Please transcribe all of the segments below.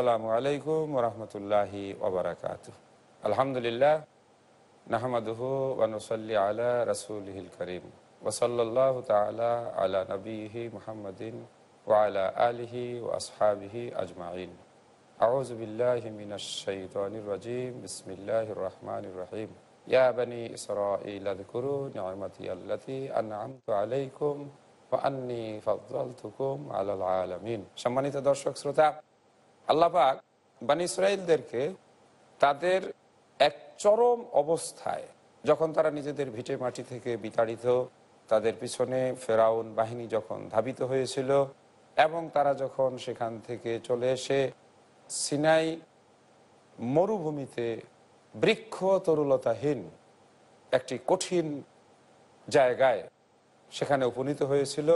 আসসালামু আলাইকুম وبركاته ওবরাকাত আলহামদুলিল্লাহ নাহমাদুহ ওয়ানসল্লি আলা রসুলহিল করিম ওসল্লাহ তালা আলা নবীহি মোহাম্মদিন ওয়ালা আলহি ও আসহাবিহি আজমাইন أعوذ بالله من الشيطان الرجيم بسم الله الرحمن الرحيم يا بني إسرائيل اذكروا نعمتي التي أنعمت عليكم وأني فضلتكم على العالمين সম্মানিত দর্শক শ্রোতা আল্লাহাক বানি ইসরায়েলদেরকে তাদের এক চরম অবস্থায় যখন তারা নিজেদের ভিটে মাটি থেকে বিতাড়িত তাদের পিছনে ফেরাউন বাহিনী যখন ধাবিত হয়েছিল এবং তারা যখন সেখান থেকে চলে এসে সিনাই মরুভূমিতে বৃক্ষ তরুলতাহীন একটি কঠিন জায়গায় সেখানে উপনীত হয়েছিল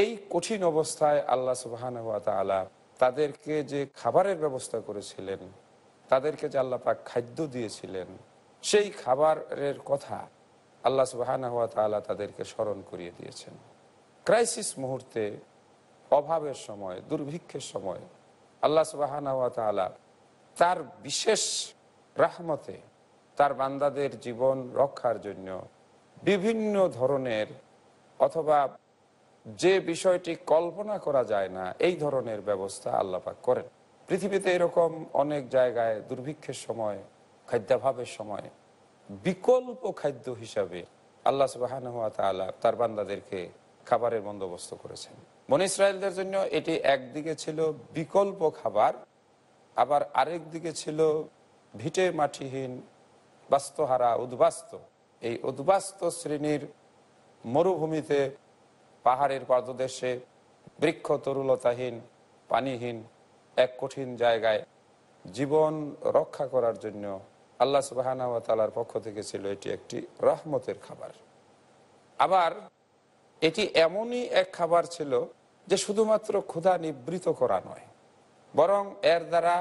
এই কঠিন অবস্থায় আল্লাহ সুবাহান হাত আলা তাদেরকে যে খাবারের ব্যবস্থা করেছিলেন তাদেরকে যে আল্লাপাক খাদ্য দিয়েছিলেন সেই খাবারের কথা আল্লাহ সুবাহানা তালা তাদেরকে স্মরণ করিয়ে দিয়েছেন ক্রাইসিস মুহূর্তে অভাবের সময় দুর্ভিক্ষের সময় আল্লাহ সুবাহানা হাত তালা তার বিশেষ রাহমতে তার বান্দাদের জীবন রক্ষার জন্য বিভিন্ন ধরনের অথবা যে বিষয়টি কল্পনা করা যায় না এই ধরনের ব্যবস্থা আল্লাপাক করেন পৃথিবীতে এরকম অনেক জায়গায় দুর্ভিক্ষের সময় খাদ্যাভাবের সময় বিকল্প খাদ্য হিসাবে আল্লাহ সুবাহান তার বান্দাদেরকে খাবারের বন্দোবস্ত করেছেন মন ইসরায়েলদের জন্য এটি একদিকে ছিল বিকল্প খাবার আবার আরেক দিকে ছিল ভিটে মাটিহীন বাস্তহারা উদ্বাস্ত এই উদ্বাস্ত শ্রেণীর মরুভূমিতে পাহাড়ের পাদদেশে বৃক্ষ তরুলতাহীন পানিহীন এক কঠিন জায়গায় জীবন রক্ষা করার জন্য আল্লাহ সুবাহর পক্ষ থেকে ছিল এটি একটি রহমতের খাবার আবার এটি এমনই এক খাবার ছিল যে শুধুমাত্র ক্ষুধা নিবৃত করা নয় বরং এর দ্বারা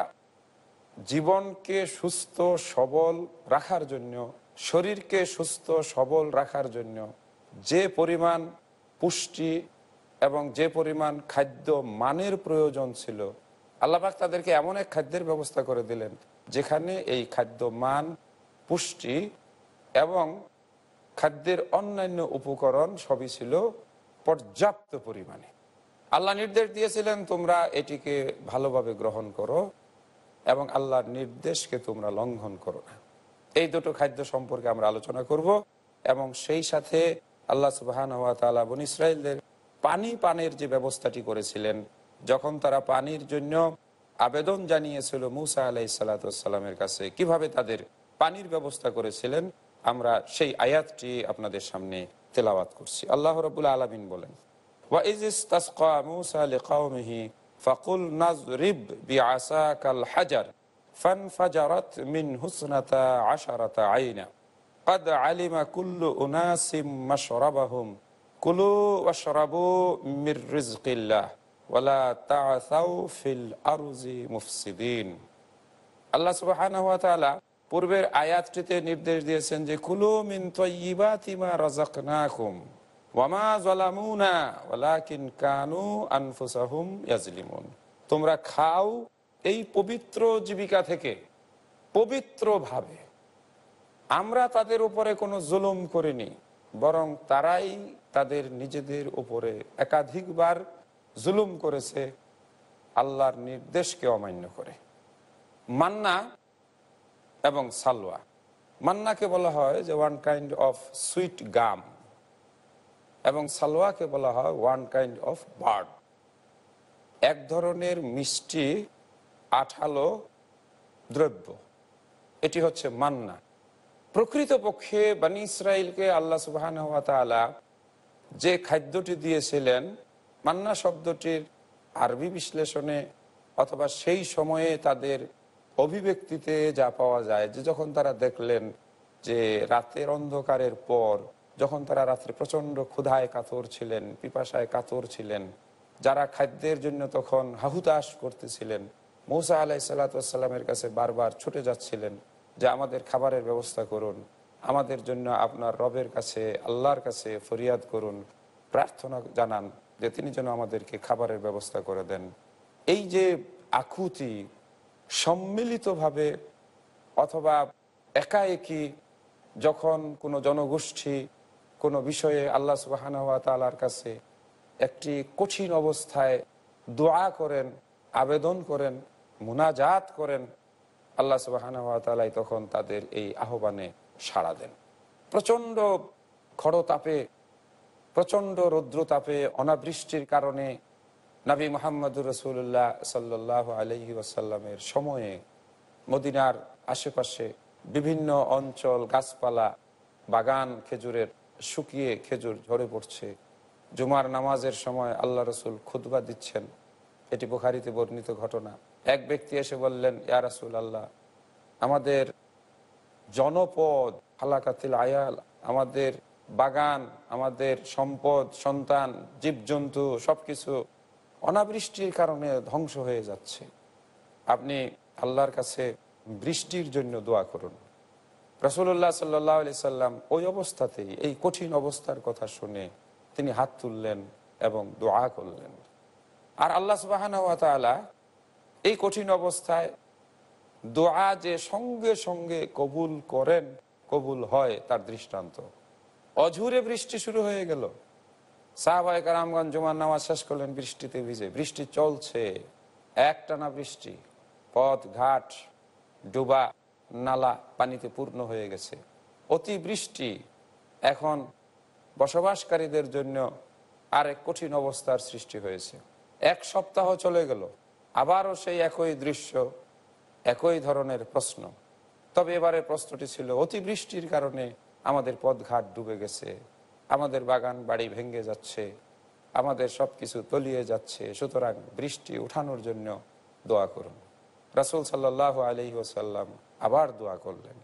জীবনকে সুস্থ সবল রাখার জন্য শরীরকে সুস্থ সবল রাখার জন্য যে পরিমাণ পুষ্টি এবং যে পরিমাণ খাদ্য মানের প্রয়োজন ছিল আল্লাহবাক তাদেরকে এমন এক খাদ্যের ব্যবস্থা করে দিলেন যেখানে এই খাদ্য মান পুষ্টি এবং খাদ্যের অন্যান্য উপকরণ সবই ছিল পর্যাপ্ত পরিমাণে আল্লাহ নির্দেশ দিয়েছিলেন তোমরা এটিকে ভালোভাবে গ্রহণ করো এবং আল্লাহর নির্দেশকে তোমরা লঙ্ঘন করো না এই দুটো খাদ্য সম্পর্কে আমরা আলোচনা করব এবং সেই সাথে আল্লাহ সুবাহান হওয়া তালা বন ইসরায়েলদের পানি পানের যে ব্যবস্থাটি করেছিলেন যখন তারা পানির জন্য আবেদন জানিয়েছিল মুসা আলাই সালাতামের কাছে কিভাবে তাদের পানির ব্যবস্থা করেছিলেন আমরা সেই আয়াতটি আপনাদের সামনে তেলাওয়াত করছি আল্লাহ রবুল আলমিন বলেন فقل আইনা قد علم كل أناس مشربهم كلوا واشربوا من رزق الله ولا تعثوا في الأرض مفسدين আল্লাহ সুবাহান ওয়া তাআলা পূর্বের আয়াতটিতে নির্দেশ দিয়েছেন যে কুলু মিন তাইয়িবাতি মা রাযাকনাকুম ওয়া মা যালামুনা ওয়ালাকিন কানু আনফুসাহুম ইয়াজলিমুন তোমরা খাও এই পবিত্র জীবিকা থেকে পবিত্রভাবে আমরা তাদের উপরে কোনো জুলুম করিনি বরং তারাই তাদের নিজেদের উপরে একাধিকবার জুলুম করেছে আল্লাহর নির্দেশকে অমান্য করে মান্না এবং সালোয়া মান্নাকে বলা হয় যে one kind of sweet gum এবং সালোয়াকে বলা হয় ওয়ান কাইন্ড অফ বার্ড এক ধরনের মিষ্টি আঠালো দ্রব্য এটি হচ্ছে মান্না প্রকৃতপক্ষে বানি ইসরায়েলকে আল্লাহ সুবাহান তালা যে খাদ্যটি দিয়েছিলেন মান্না শব্দটির আরবি বিশ্লেষণে অথবা সেই সময়ে তাদের অভিব্যক্তিতে যা পাওয়া যায় যে যখন তারা দেখলেন যে রাতের অন্ধকারের পর যখন তারা রাত্রে প্রচণ্ড ক্ষুধায় কাতর ছিলেন পিপাসায় কাতর ছিলেন যারা খাদ্যের জন্য তখন হাহুতাস করতেছিলেন মৌসা আলাই সাল্লা কাছে বারবার ছুটে যাচ্ছিলেন যে আমাদের খাবারের ব্যবস্থা করুন আমাদের জন্য আপনার রবের কাছে আল্লাহর কাছে ফরিয়াদ করুন প্রার্থনা জানান যে তিনি যেন আমাদেরকে খাবারের ব্যবস্থা করে দেন এই যে আকুতি সম্মিলিতভাবে অথবা একাএকি যখন কোনো জনগোষ্ঠী কোনো বিষয়ে আল্লাহ সুবাহানওয়া তালার কাছে একটি কঠিন অবস্থায় দোয়া করেন আবেদন করেন মুনাজাত করেন আল্লাহ সুবাহানাই তখন তাদের এই আহ্বানে সাড়া দেন প্রচণ্ড খড়তাপে প্রচণ্ড রৌদ্রতাপে অনাবৃষ্টির কারণে নাবী মোহাম্মদুর রসুল্লাহ সাল্লাহ আলহি ওয়াসাল্লামের সময়ে মদিনার আশেপাশে বিভিন্ন অঞ্চল গাছপালা বাগান খেজুরের শুকিয়ে খেজুর ঝরে পড়ছে জুমার নামাজের সময় আল্লাহ রসুল খুতবা দিচ্ছেন এটি বুখারিতে বর্ণিত ঘটনা এক ব্যক্তি এসে বললেন ইয়ারসুল আল্লাহ আমাদের জনপদ হালাকাতিল আয়াল আমাদের বাগান আমাদের সম্পদ সন্তান জীবজন্তু সব কিছু অনাবৃষ্টির কারণে ধ্বংস হয়ে যাচ্ছে আপনি আল্লাহর কাছে বৃষ্টির জন্য দোয়া করুন রসুল্লাহ সাল্লাহ আলি সাল্লাম ওই অবস্থাতেই এই কঠিন অবস্থার কথা শুনে তিনি হাত তুললেন এবং দোয়া করলেন আর আল্লাহ সুবাহ এই কঠিন অবস্থায় দোয়া যে সঙ্গে সঙ্গে কবুল করেন কবুল হয় তার দৃষ্টান্ত অঝুরে বৃষ্টি শুরু হয়ে গেল সাহবায় কারামগঞ্জ জুমার নামাজ শেষ করলেন বৃষ্টিতে ভিজে বৃষ্টি চলছে একটানা বৃষ্টি পথ ঘাট ডুবা নালা পানিতে পূর্ণ হয়ে গেছে অতি বৃষ্টি এখন বসবাসকারীদের জন্য আরেক কঠিন অবস্থার সৃষ্টি হয়েছে এক সপ্তাহ চলে গেল আবারও সেই একই দৃশ্য একই ধরনের প্রশ্ন তবে এবারে প্রশ্নটি ছিল অতিবৃষ্টির কারণে আমাদের পথঘাট ডুবে গেছে আমাদের বাগান বাড়ি ভেঙে যাচ্ছে আমাদের সব কিছু তলিয়ে যাচ্ছে সুতরাং বৃষ্টি উঠানোর জন্য দোয়া করুন রাসুল সাল্লাহ আলি ওসাল্লাম আবার দোয়া করলেন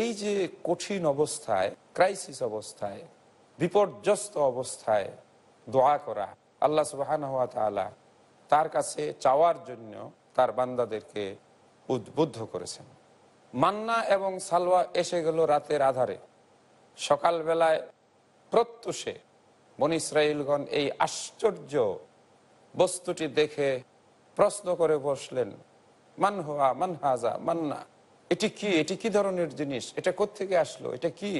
এই যে কঠিন অবস্থায় ক্রাইসিস অবস্থায় বিপর্যস্ত অবস্থায় দোয়া করা আল্লাহ সুবাহ তার কাছে চাওয়ার জন্য তার বান্দাদেরকে উদ্বুদ্ধ করেছেন মান্না এবং সালওয়া এসে গেল রাতের আধারে সকালবেলায় প্রত্যুষে বন ইসরায়েলগণ এই আশ্চর্য বস্তুটি দেখে প্রশ্ন করে বসলেন মানহোয়া মানহাজা মান্না এটি কি এটি কি ধরনের জিনিস এটা থেকে আসলো এটা কি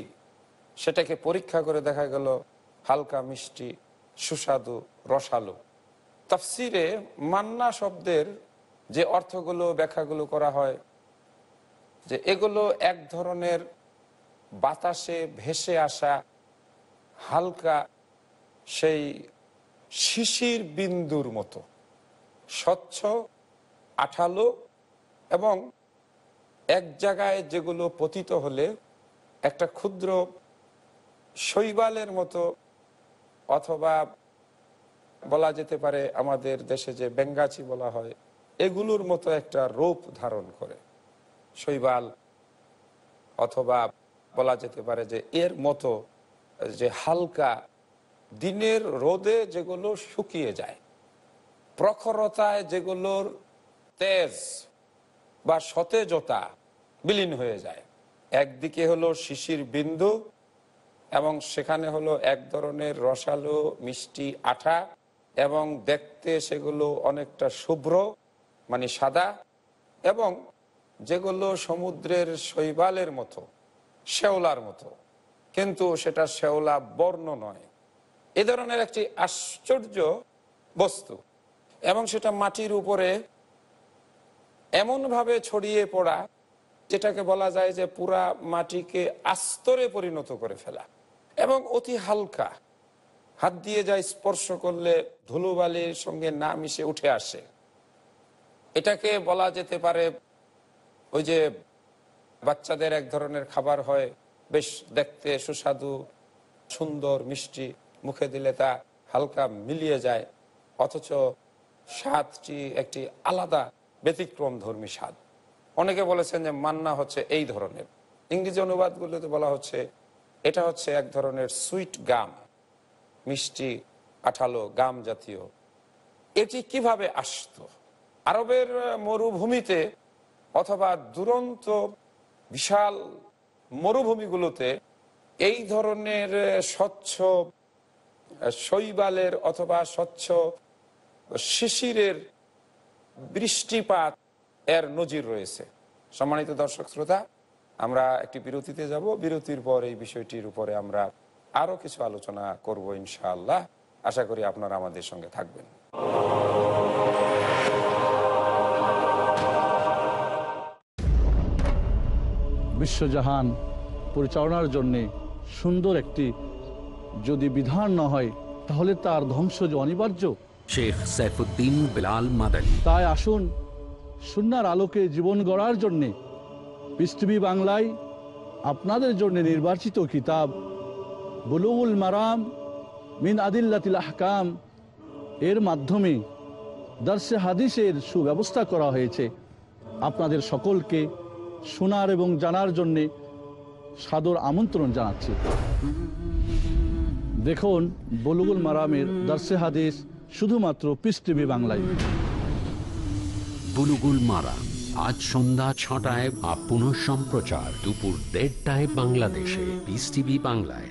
সেটাকে পরীক্ষা করে দেখা গেল হালকা মিষ্টি সুস্বাদু রসালু তাফসিরে মান্না শব্দের যে অর্থগুলো ব্যাখ্যাগুলো করা হয় যে এগুলো এক ধরনের বাতাসে ভেসে আসা হালকা সেই শিশির বিন্দুর মতো স্বচ্ছ আঠালো এবং এক জায়গায় যেগুলো পতিত হলে একটা ক্ষুদ্র শৈবালের মতো অথবা বলা যেতে পারে আমাদের দেশে যে বেঙ্গাচি বলা হয় এগুলোর মতো একটা রূপ ধারণ করে শৈবাল অথবা বলা যেতে পারে যে এর মতো যে হালকা দিনের রোদে যেগুলো শুকিয়ে যায় প্রখরতায় যেগুলোর তেজ বা সতেজতা বিলীন হয়ে যায় একদিকে হলো শিশির বিন্দু এবং সেখানে হলো এক ধরনের রসালো মিষ্টি আঠা এবং দেখতে সেগুলো অনেকটা শুভ্র মানে সাদা এবং যেগুলো সমুদ্রের শৈবালের মতো শেওলার মতো কিন্তু সেটা শেওলা বর্ণ নয় এ ধরনের একটি আশ্চর্য বস্তু এবং সেটা মাটির উপরে এমনভাবে ছড়িয়ে পড়া যেটাকে বলা যায় যে পুরা মাটিকে আস্তরে পরিণত করে ফেলা এবং অতি হালকা হাত দিয়ে যায় স্পর্শ করলে ধুলোবালির সঙ্গে না মিশে উঠে আসে এটাকে বলা যেতে পারে ওই যে বাচ্চাদের এক ধরনের খাবার হয় বেশ দেখতে সুস্বাদু সুন্দর মিষ্টি মুখে দিলে তা হালকা মিলিয়ে যায় অথচ স্বাদটি একটি আলাদা ব্যতিক্রম ধর্মী স্বাদ অনেকে বলেছেন যে মান্না হচ্ছে এই ধরনের ইংরেজি অনুবাদগুলোতে বলা হচ্ছে এটা হচ্ছে এক ধরনের সুইট গাম মিষ্টি আঠালো গাম জাতীয় এটি কিভাবে আসত আরবের মরুভূমিতে অথবা দুরন্ত বিশাল মরুভূমিগুলোতে এই ধরনের স্বচ্ছ শৈবালের অথবা স্বচ্ছ শিশিরের বৃষ্টিপাত এর নজির রয়েছে সম্মানিত দর্শক শ্রোতা আমরা একটি বিরতিতে যাব বিরতির পর এই বিষয়টির উপরে আমরা আরও কিছু আলোচনা করব ইনশাআল্লাহ আশা করি আপনারা আমাদের সঙ্গে থাকবেন বিশ্বজাহান পরিচালনার জন্যে সুন্দর একটি যদি বিধান না হয় তাহলে তার ধ্বংস যে অনিবার্য শেখ সাইফুদ্দিন বিলাল মাদানি তাই আসুন সুনার আলোকে জীবন গড়ার জন্যে পৃথিবী বাংলায় আপনাদের জন্য নির্বাচিত কিতাব বুলুল মারাম মিন আদিল্লাতিল আহকাম এর মাধ্যমে দার্সে হাদিসের সুব্যবস্থা করা হয়েছে আপনাদের সকলকে শোনার এবং জানার জন্যে সাদর আমন্ত্রণ জানাচ্ছি দেখুন বলুগুল মারামের দার্সে হাদিস শুধুমাত্র পিস টিভি বাংলায় বুলুগুল মারাম আজ সন্ধ্যা ছটায় আপন সম্প্রচার দুপুর দেড়টায় বাংলাদেশে পিস টিভি বাংলায়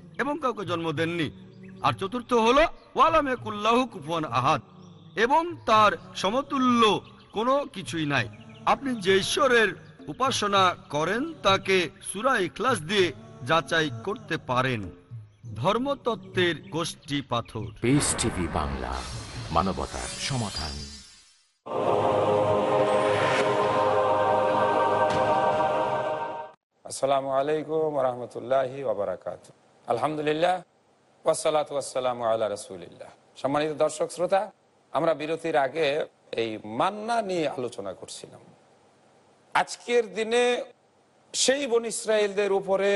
এবং কাউকে জন্ম দেননি আর চতুর্থ হলো ওয়ালামে কুল্লাহু কুফন আহাদ এবং তার সমতুল্য কোনো কিছুই নাই আপনি যে ঈশ্বরের উপাসনা করেন তাকে সুরাই ইখলাস দিয়ে যাচাই করতে পারেন ধর্মতত্ত্বের গোষ্ঠী পাথর পিস টিভি বাংলা মানবতার সমাধান আসসালামু আলাইকুম রহমতুল্লাহি ওবরাকাতু আলহামদুলিল্লাহ ওয়াসালাত ওয়াসালাম আল্লাহ রসুলিল্লাহ সম্মানিত দর্শক শ্রোতা আমরা বিরতির আগে এই মান্না নিয়ে আলোচনা করছিলাম আজকের দিনে সেই বন ইসরায়েলদের উপরে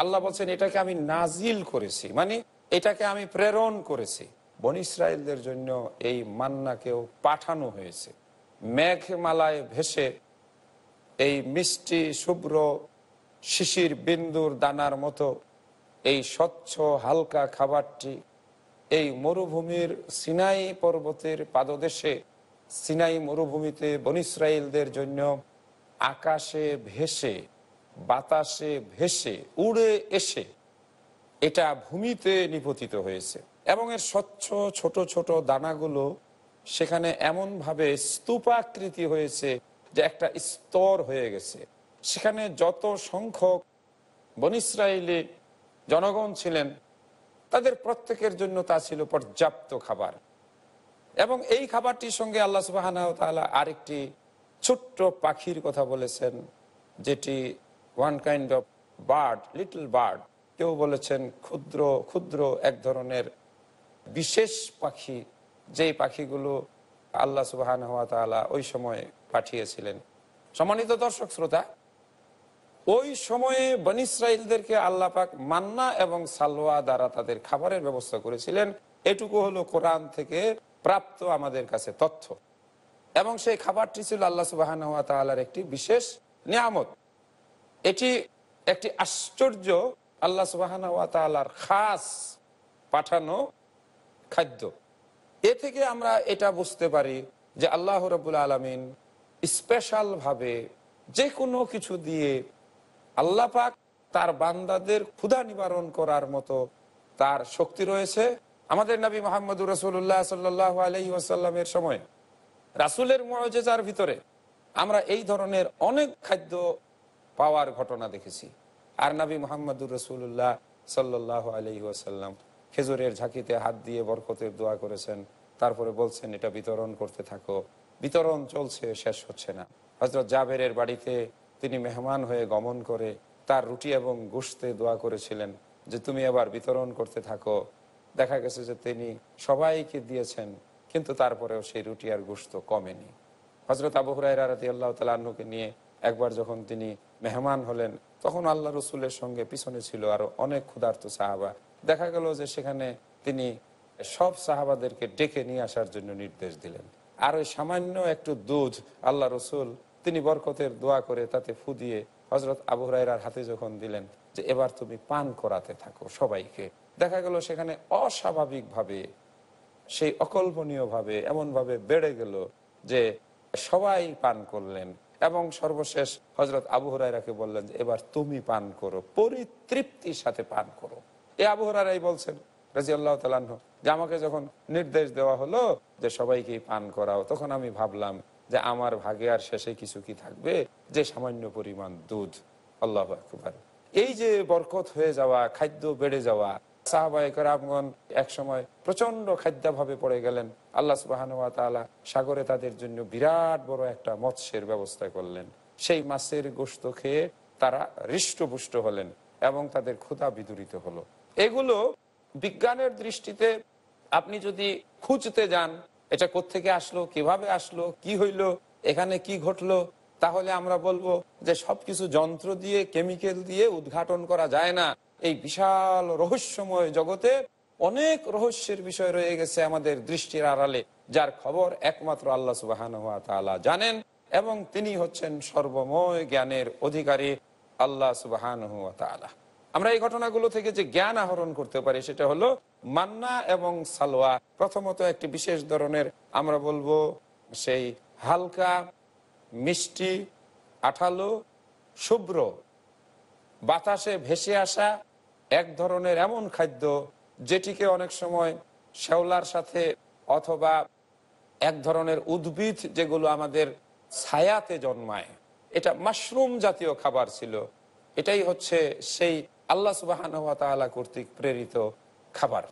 আল্লাহ বলছেন এটাকে আমি নাজিল করেছি মানে এটাকে আমি প্রেরণ করেছি বন ইসরায়েলদের জন্য এই মান্নাকেও পাঠানো হয়েছে মেঘমালায় ভেসে এই মিষ্টি শুভ্র শিশির বিন্দুর দানার মতো এই স্বচ্ছ হালকা খাবারটি এই মরুভূমির সিনাই পর্বতের পাদদেশে সিনাই মরুভূমিতে বনিসরাইলদের জন্য আকাশে ভেসে বাতাসে ভেসে উড়ে এসে এটা ভূমিতে নিপতিত হয়েছে এবং এর স্বচ্ছ ছোট ছোট দানাগুলো সেখানে এমনভাবে স্তূপাকৃতি হয়েছে যে একটা স্তর হয়ে গেছে সেখানে যত সংখ্যক বনিসরাইলে জনগণ ছিলেন তাদের প্রত্যেকের জন্য তা ছিল পর্যাপ্ত খাবার এবং এই খাবারটির সঙ্গে আল্লাহ সুবাহ আরেকটি ছোট্ট পাখির কথা বলেছেন যেটি one kind of bird little bird কেউ বলেছেন ক্ষুদ্র ক্ষুদ্র এক ধরনের বিশেষ পাখি যেই পাখিগুলো আল্লাহ সুবাহ ওই সময় পাঠিয়েছিলেন সম্মানিত দর্শক শ্রোতা ওই সময়ে বন ইসরায়েলদেরকে আল্লাপাক মান্না এবং সালোয়া দ্বারা তাদের খাবারের ব্যবস্থা করেছিলেন এটুকু হলো কোরআন থেকে প্রাপ্ত আমাদের কাছে তথ্য এবং সেই খাবারটি ছিল আল্লাহ সুবাহ একটি বিশেষ নিয়ামত এটি একটি আশ্চর্য আল্লাহ সুবাহ খাস পাঠানো খাদ্য এ থেকে আমরা এটা বুঝতে পারি যে আল্লাহ রবুল আলমিন স্পেশালভাবে যে কোনো কিছু দিয়ে আল্লাহ পাক তার বান্দাদের ক্ষুধা নিবারণ করার মতো তার শক্তি রয়েছে আমাদের নবী মোহাম্মদ রসুল্লাহ সাল্লাহ আলহি আসাল্লামের সময় রাসুলের মজেজার ভিতরে আমরা এই ধরনের অনেক খাদ্য পাওয়ার ঘটনা দেখেছি আর নাবি মোহাম্মদুর রসুল্লাহ সাল্লাহ আলহি আসাল্লাম খেজুরের ঝাঁকিতে হাত দিয়ে বরকতের দোয়া করেছেন তারপরে বলছেন এটা বিতরণ করতে থাকো বিতরণ চলছে শেষ হচ্ছে না হজরত জাবেরের বাড়িতে তিনি মেহমান হয়ে গমন করে তার রুটি এবং গুসতে দোয়া করেছিলেন যে তুমি আবার বিতরণ করতে থাকো দেখা গেছে যে তিনি সবাইকে দিয়েছেন কিন্তু তারপরেও সেই রুটি আর গোস্ত কমেনি হজরত আবু হুরাইরা রাতি আল্লাহ নিয়ে একবার যখন তিনি মেহমান হলেন তখন আল্লাহ রসুলের সঙ্গে পিছনে ছিল আরো অনেক ক্ষুধার্ত সাহাবা দেখা গেল যে সেখানে তিনি সব সাহাবাদেরকে ডেকে নিয়ে আসার জন্য নির্দেশ দিলেন আর ওই সামান্য একটু দুধ আল্লাহ রসুল তিনি বরকতের দোয়া করে তাতে ফু দিয়ে হজরত আবু রায়রার হাতে যখন দিলেন যে এবার তুমি পান করাতে থাকো সবাইকে দেখা গেল সেখানে অস্বাভাবিকভাবে সেই অকল্পনীয়ভাবে এমনভাবে বেড়ে গেল যে সবাই পান করলেন এবং সর্বশেষ হজরত আবু হরাইরাকে বললেন যে এবার তুমি পান করো পরিতৃপ্তির সাথে পান করো এ আবু হরাই বলছেন রাজি আল্লাহ তালাহ যে আমাকে যখন নির্দেশ দেওয়া হলো যে সবাইকেই পান করাও তখন আমি ভাবলাম যে আমার ভাগে আর শেষে কিছু কি থাকবে যে সামান্য পরিমাণ দুধ আল্লাহ আকবার এই যে বরকত হয়ে যাওয়া খাদ্য বেড়ে যাওয়া সাহবায়করামগণ একসময় প্রচন্ড খাদ্যাভাবে পড়ে গেলেন আল্লাহ সুবাহানুয়া সাগরে তাদের জন্য বিরাট বড় একটা মৎস্যের ব্যবস্থা করলেন সেই মাছের গোস্ত খেয়ে তারা হৃষ্টপুষ্ট হলেন এবং তাদের ক্ষুধা বিদুরিত হলো এগুলো বিজ্ঞানের দৃষ্টিতে আপনি যদি খুঁজতে যান এটা থেকে আসলো কিভাবে আসলো কি হইলো এখানে কি ঘটলো তাহলে আমরা বলবো যে সবকিছু যন্ত্র দিয়ে কেমিক্যাল দিয়ে উদ্ঘাটন করা যায় না এই বিশাল রহস্যময় জগতে অনেক রহস্যের বিষয় রয়ে গেছে আমাদের দৃষ্টির আড়ালে যার খবর একমাত্র আল্লাহ সুবাহান জানেন এবং তিনি হচ্ছেন সর্বময় জ্ঞানের অধিকারী আল্লাহ সুবাহান হুয়া তালা আমরা এই ঘটনাগুলো থেকে যে জ্ঞান আহরণ করতে পারি সেটা হলো মান্না এবং সালোয়া প্রথমত একটি বিশেষ ধরনের আমরা বলবো সেই হালকা মিষ্টি আঠালো শুভ্র বাতাসে ভেসে আসা এক ধরনের এমন খাদ্য যেটিকে অনেক সময় শ্যাওলার সাথে অথবা এক ধরনের উদ্ভিদ যেগুলো আমাদের ছায়াতে জন্মায় এটা মাশরুম জাতীয় খাবার ছিল এটাই হচ্ছে সেই আল্লাহ সুবাহান কর্তৃক প্রেরিত খাবার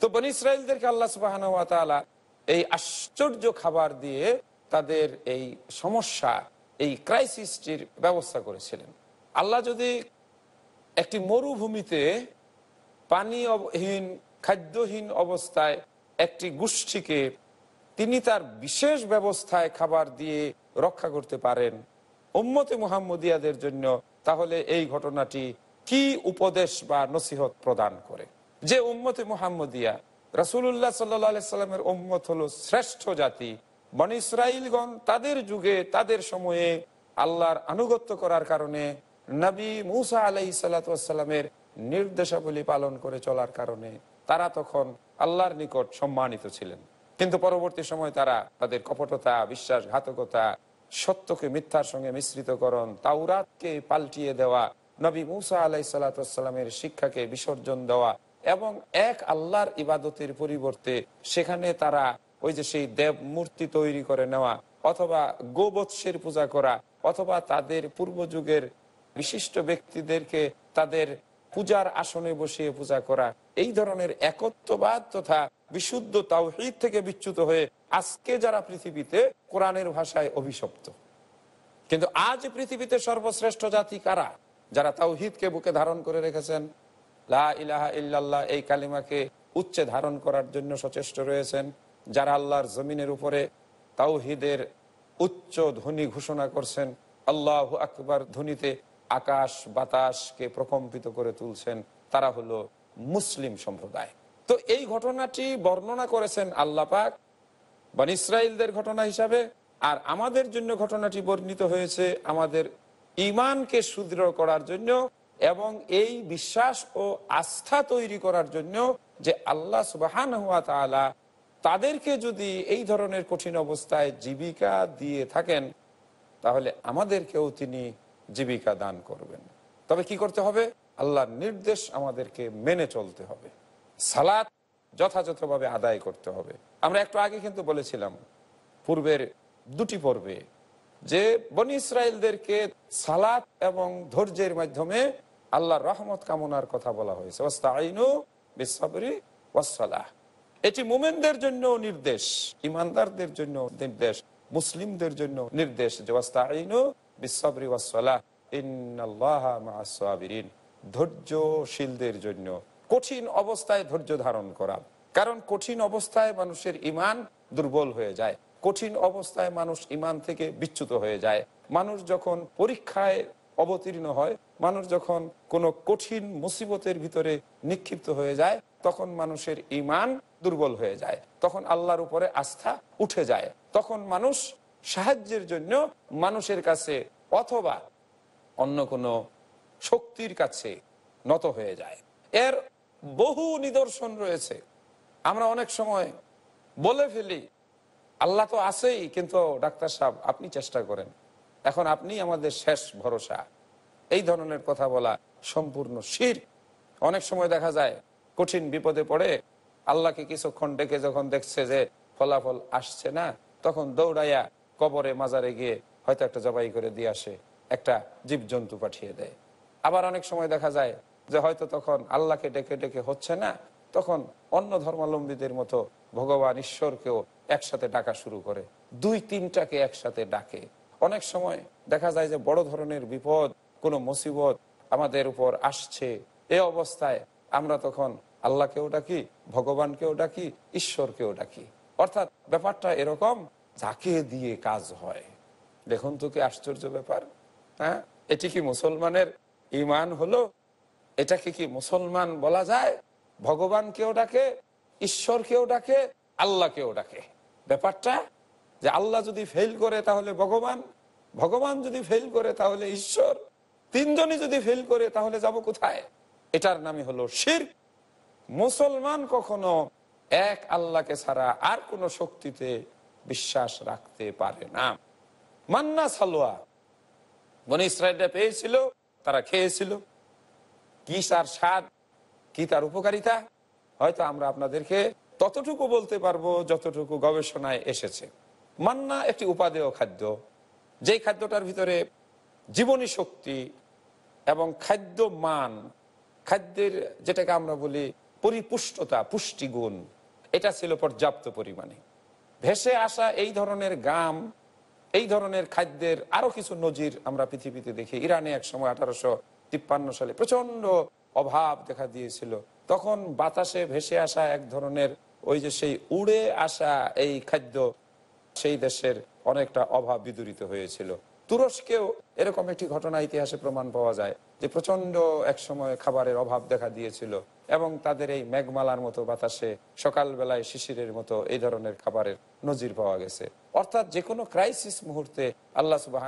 তো বন ইসরায়েলদেরকে আল্লাহ সুবাহান এই আশ্চর্য খাবার দিয়ে তাদের এই সমস্যা এই ক্রাইসিসটির ব্যবস্থা করেছিলেন আল্লাহ যদি একটি মরুভূমিতে পানিহীন খাদ্যহীন অবস্থায় একটি গোষ্ঠীকে তিনি তার বিশেষ ব্যবস্থায় খাবার দিয়ে রক্ষা করতে পারেন উম্মতে মুহাম্মদিয়াদের জন্য তাহলে এই ঘটনাটি কি উপদেশ বা নসিহত প্রদান করে যে উম্মতে মোহাম্মদিয়া রসুল্লাহ সাল্লা সাল্লামের উম্মত হলো শ্রেষ্ঠ জাতি বন ইসরাইলগণ তাদের যুগে তাদের সময়ে আল্লাহর আনুগত্য করার কারণে নবী মুসা আলাই সাল্লাতামের নির্দেশাবলী পালন করে চলার কারণে তারা তখন আল্লাহর নিকট সম্মানিত ছিলেন কিন্তু পরবর্তী সময় তারা তাদের কপটতা বিশ্বাসঘাতকতা সত্যকে মিথ্যার সঙ্গে মিশ্রিত মিশ্রিতকরণ তাওরাতকে পাল্টিয়ে দেওয়া নবী মুসা আলাই সালাতামের শিক্ষাকে বিসর্জন দেওয়া এবং এক আল্লাহর ইবাদতের পরিবর্তে সেখানে তারা ওই যে সেই দেব মূর্তি তৈরি করে নেওয়া অথবা গোবৎসের পূজা করা অথবা তাদের পূর্বযুগের বিশিষ্ট ব্যক্তিদেরকে তাদের পূজার আসনে বসিয়ে পূজা করা এই ধরনের একত্ববাদ তথা বিশুদ্ধ তাও থেকে বিচ্যুত হয়ে আজকে যারা পৃথিবীতে কোরআনের ভাষায় অভিশপ্ত কিন্তু আজ পৃথিবীতে সর্বশ্রেষ্ঠ জাতি কারা যারা তাওহিদকে বুকে ধারণ করে রেখেছেন লাহা এই কালিমাকে উচ্চে ধারণ করার জন্য সচেষ্ট রয়েছেন যারা আল্লাহর জমিনের উপরে তাওহিদের উচ্চ ধ্বনি ঘোষণা করছেন আল্লাহ আকবর ধ্বনিতে আকাশ বাতাসকে প্রকম্পিত করে তুলছেন তারা হলো মুসলিম সম্প্রদায় তো এই ঘটনাটি বর্ণনা করেছেন আল্লাপাক বান ইসরায়েলদের ঘটনা হিসাবে আর আমাদের জন্য ঘটনাটি বর্ণিত হয়েছে আমাদের ইমানকে সুদৃঢ় করার জন্য এবং এই বিশ্বাস ও আস্থা তৈরি করার জন্য যে আল্লাহ সুবাহান হুয়া তালা তাদেরকে যদি এই ধরনের কঠিন অবস্থায় জীবিকা দিয়ে থাকেন তাহলে আমাদেরকেও তিনি জীবিকা দান করবেন তবে কি করতে হবে আল্লাহর নির্দেশ আমাদেরকে মেনে চলতে হবে সালাত যথাযথভাবে আদায় করতে হবে আমরা একটু আগে কিন্তু বলেছিলাম পূর্বের দুটি পর্বে যে বনি ইসরায়েলদেরকে সালাত এবং ধৈর্যের মাধ্যমে আল্লাহ রহমত কামনার কথা বলা হয়েছে এটি মুমেনদের জন্য নির্দেশ ইমানদারদের জন্য নির্দেশ মুসলিমদের জন্য নির্দেশ যে ধৈর্যশীলদের জন্য কঠিন অবস্থায় ধৈর্য ধারণ করা কারণ কঠিন অবস্থায় মানুষের ইমান দুর্বল হয়ে যায় কঠিন অবস্থায় মানুষ ইমান থেকে বিচ্যুত হয়ে যায় মানুষ যখন পরীক্ষায় অবতীর্ণ হয় মানুষ যখন কোনো কঠিন মুসিবতের ভিতরে নিক্ষিপ্ত হয়ে যায় তখন মানুষের ইমান দুর্বল হয়ে যায় তখন আল্লাহর উপরে আস্থা উঠে যায় তখন মানুষ সাহায্যের জন্য মানুষের কাছে অথবা অন্য কোনো শক্তির কাছে নত হয়ে যায় এর বহু নিদর্শন রয়েছে আমরা অনেক সময় বলে ফেলি আল্লাহ তো আছেই কিন্তু ডাক্তার সাহেব আপনি চেষ্টা করেন এখন আপনি আমাদের শেষ ভরসা এই ধরনের কথা বলা সম্পূর্ণ শির অনেক সময় দেখা যায় কঠিন বিপদে পড়ে আল্লাহকে কিছুক্ষণ ডেকে যখন দেখছে যে ফলাফল আসছে না তখন দৌড়াইয়া কবরে মাজারে গিয়ে হয়তো একটা জবাই করে দিয়ে আসে একটা জীবজন্তু পাঠিয়ে দেয় আবার অনেক সময় দেখা যায় যে হয়তো তখন আল্লাহকে ডেকে ডেকে হচ্ছে না তখন অন্য ধর্মাবলম্বীদের মতো ভগবান ঈশ্বরকেও একসাথে ডাকা শুরু করে দুই তিনটাকে একসাথে ডাকে অনেক সময় দেখা যায় যে বড় ধরনের বিপদ কোনো মুসিবত আমাদের উপর আসছে এ অবস্থায় আমরা তখন আল্লাহকেও ডাকি ভগবানকেও ডাকি ঈশ্বরকেও ডাকি অর্থাৎ ব্যাপারটা এরকম যাকে দিয়ে কাজ হয় দেখুন তো কি আশ্চর্য ব্যাপার হ্যাঁ এটি কি মুসলমানের ইমান হলো এটাকে কি মুসলমান বলা যায় ভগবান কেউ ডাকে ঈশ্বর কেউ ডাকে আল্লাহ কেউ ডাকে ব্যাপারটা যে আল্লাহ যদি ফেল করে তাহলে ভগবান ভগবান যদি ফেল করে তাহলে ঈশ্বর তিনজনই যদি ফেল করে তাহলে যাব কোথায় এটার নামই হলো শির মুসলমান কখনো এক আল্লাহকে ছাড়া আর কোন শক্তিতে বিশ্বাস রাখতে পারে না মান্না সালোয়া মনে ইসরা পেয়েছিল তারা খেয়েছিল কি আর স্বাদ কি তার উপকারিতা হয়তো আমরা আপনাদেরকে ততটুকু বলতে পারবো যতটুকু গবেষণায় এসেছে মান্না একটি উপাদেয় খাদ্য যেই খাদ্যটার ভিতরে জীবনী শক্তি এবং খাদ্য মান খাদ্যের যেটাকে আমরা বলি পরিপুষ্টতা পুষ্টিগুণ এটা ছিল পর্যাপ্ত পরিমাণে ভেসে আসা এই ধরনের গাম এই ধরনের খাদ্যের আরো কিছু নজির আমরা পৃথিবীতে দেখি ইরানে এক সময় আঠারোশো তিপ্পান্ন সালে প্রচন্ড অভাব দেখা দিয়েছিল তখন বাতাসে ভেসে আসা এক ধরনের ওই যে সেই উড়ে আসা এই খাদ্য সেই দেশের অনেকটা অভাব বিদূরিত হয়েছিল তুরস্কেও এরকম একটি ঘটনা ইতিহাসে প্রমাণ পাওয়া যায় যে প্রচন্ড একসময় খাবারের অভাব দেখা দিয়েছিল এবং তাদের এই মেঘমালার মতো বাতাসে সকালবেলায় শিশিরের মতো এই ধরনের খাবারের নজির পাওয়া গেছে অর্থাৎ যে কোনো ক্রাইসিস মুহূর্তে আল্লাহ সুবাহ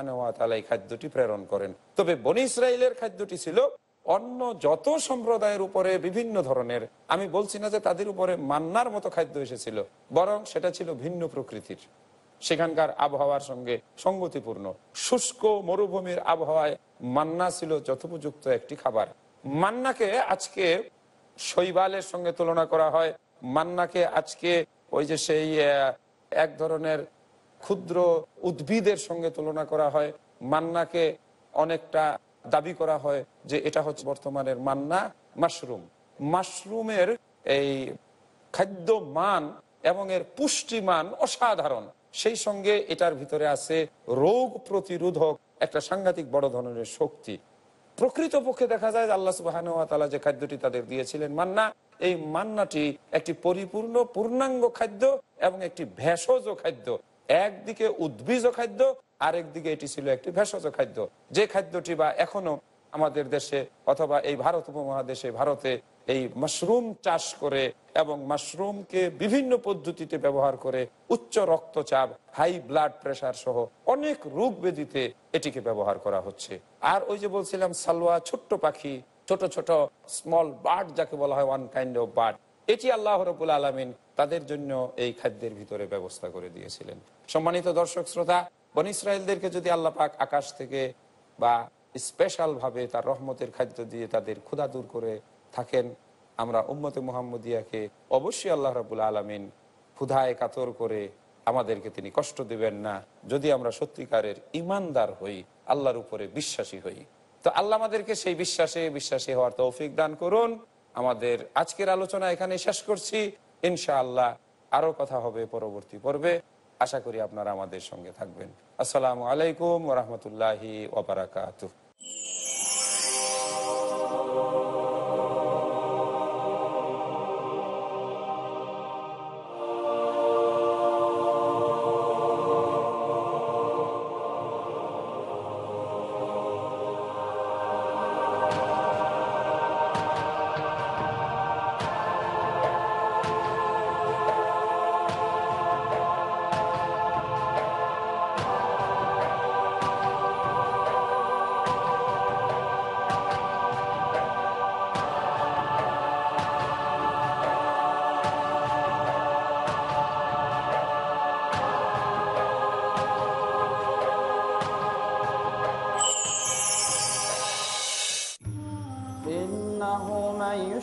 এই খাদ্যটি প্রেরণ করেন তবে বনি ইসরায়েলের খাদ্যটি ছিল অন্য যত সম্প্রদায়ের উপরে বিভিন্ন ধরনের আমি বলছি না যে তাদের উপরে মান্নার মতো খাদ্য এসেছিল বরং সেটা ছিল ভিন্ন প্রকৃতির সেখানকার আবহাওয়ার সঙ্গে সঙ্গতিপূর্ণ শুষ্ক মরুভূমির আবহাওয়ায় মান্না ছিল যথোপযুক্ত একটি খাবার মান্নাকে আজকে শৈবালের সঙ্গে তুলনা করা হয় মান্নাকে আজকে ওই যে সেই এক ধরনের ক্ষুদ্র উদ্ভিদের সঙ্গে তুলনা করা হয় মান্নাকে অনেকটা দাবি করা হয় যে এটা হচ্ছে বর্তমানের মান্না মাশরুম মাশরুমের এই খাদ্য মান এবং এর পুষ্টিমান অসাধারণ সেই সঙ্গে এটার ভিতরে আছে রোগ প্রতিরোধক একটা সাংঘাতিক বড় ধরনের শক্তি প্রকৃতপক্ষে দেখা যায় আল্লাহ সুবাহ যে খাদ্যটি তাদের দিয়েছিলেন মান্না এই মান্নাটি একটি পরিপূর্ণ পূর্ণাঙ্গ খাদ্য এবং একটি ভেষজ খাদ্য একদিকে উদ্ভিজ খাদ্য আরেকদিকে এটি ছিল একটি ভেষজ খাদ্য যে খাদ্যটি বা এখনো আমাদের দেশে অথবা এই ভারত উপমহাদেশে ভারতে এই মাশরুম চাষ করে এবং মাশরুমকে বিভিন্ন পদ্ধতিতে ব্যবহার করে উচ্চ রক্তচাপ হাই ব্লাড প্রেশার সহ অনেক রোগ বেদিতে এটিকে ব্যবহার করা হচ্ছে আর ওই যে বলছিলাম সালোয়া ছোট্ট পাখি ছোট ছোট স্মল বার্ড যাকে বলা হয় ওয়ান কাইন্ড অফ বার্ড এটি আল্লাহ রবুল আলমিন তাদের জন্য এই খাদ্যের ভিতরে ব্যবস্থা করে দিয়েছিলেন সম্মানিত দর্শক শ্রোতা বন ইসরায়েলদেরকে যদি আল্লাহ পাক আকাশ থেকে বা স্পেশাল ভাবে তার রহমতের খাদ্য দিয়ে তাদের ক্ষুধা দূর করে থাকেন আমরা উম্মতে মোহাম্মদিয়াকে অবশ্যই আল্লাহ রাবুল আলমিন ক্ষুধায় কাতর করে আমাদেরকে তিনি কষ্ট দেবেন না যদি আমরা সত্যিকারের ইমানদার হই আল্লাহর উপরে বিশ্বাসী হই তো আল্লাহ আমাদেরকে সেই বিশ্বাসে বিশ্বাসী হওয়ার তৌফিক দান করুন আমাদের আজকের আলোচনা এখানে শেষ করছি ইনশাআল্লাহ আরো কথা হবে পরবর্তী পর্বে আশা করি আপনারা আমাদের সঙ্গে থাকবেন আসসালামু আলাইকুম ওরহমতুল্লাহি ওবরাকাতু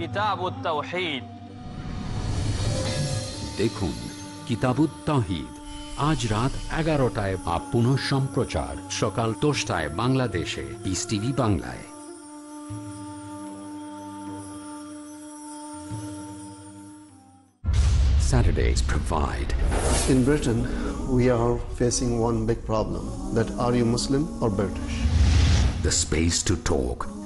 দেখুন কিতাবুত্তাহিদ আজ রাত এগারোটায় বা পুনঃ সম্প্রচার সকাল দশটায় বাংলাদেশে ইস টিভি বাংলায় Saturdays provide. In Britain, we are facing one big problem that are you Muslim or British? The space to talk